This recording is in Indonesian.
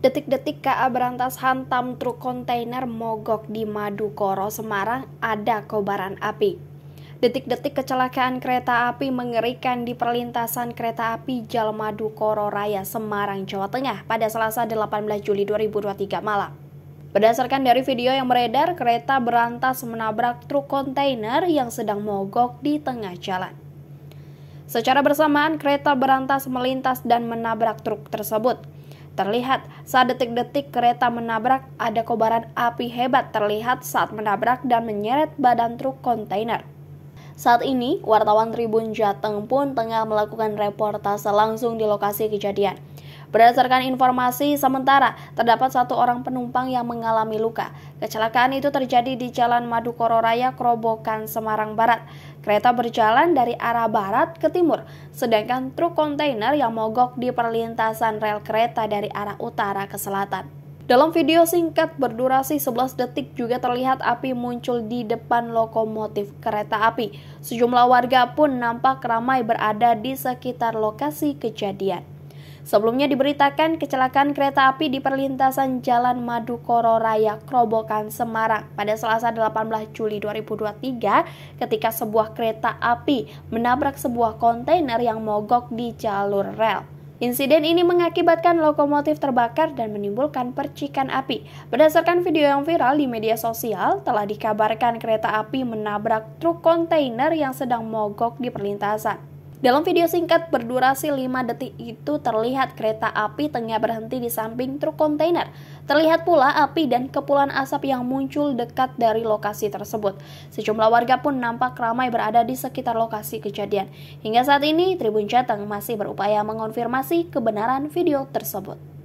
Detik-detik KA berantas hantam truk kontainer mogok di Madukoro, Semarang ada kobaran api. Detik-detik kecelakaan kereta api mengerikan di perlintasan kereta api Jal Madukoro Raya, Semarang, Jawa Tengah pada Selasa 18 Juli 2023 malam. Berdasarkan dari video yang beredar, kereta berantas menabrak truk kontainer yang sedang mogok di tengah jalan. Secara bersamaan, kereta berantas melintas dan menabrak truk tersebut. Terlihat saat detik-detik kereta menabrak, ada kobaran api hebat terlihat saat menabrak dan menyeret badan truk kontainer. Saat ini, wartawan Tribun Jateng pun tengah melakukan reportase langsung di lokasi kejadian. Berdasarkan informasi sementara, terdapat satu orang penumpang yang mengalami luka. Kecelakaan itu terjadi di Jalan Madukoro Raya, Krobokan, Semarang Barat. Kereta berjalan dari arah barat ke timur, sedangkan truk kontainer yang mogok di perlintasan rel kereta dari arah utara ke selatan. Dalam video singkat berdurasi 11 detik juga terlihat api muncul di depan lokomotif kereta api. Sejumlah warga pun nampak ramai berada di sekitar lokasi kejadian. Sebelumnya diberitakan kecelakaan kereta api di perlintasan Jalan Madukoro Raya Krobokan Semarang pada Selasa 18 Juli 2023 ketika sebuah kereta api menabrak sebuah kontainer yang mogok di jalur rel. Insiden ini mengakibatkan lokomotif terbakar dan menimbulkan percikan api. Berdasarkan video yang viral di media sosial, telah dikabarkan kereta api menabrak truk kontainer yang sedang mogok di perlintasan. Dalam video singkat berdurasi 5 detik itu terlihat kereta api tengah berhenti di samping truk kontainer. Terlihat pula api dan kepulan asap yang muncul dekat dari lokasi tersebut. Sejumlah warga pun nampak ramai berada di sekitar lokasi kejadian. Hingga saat ini, Tribun Jateng masih berupaya mengonfirmasi kebenaran video tersebut.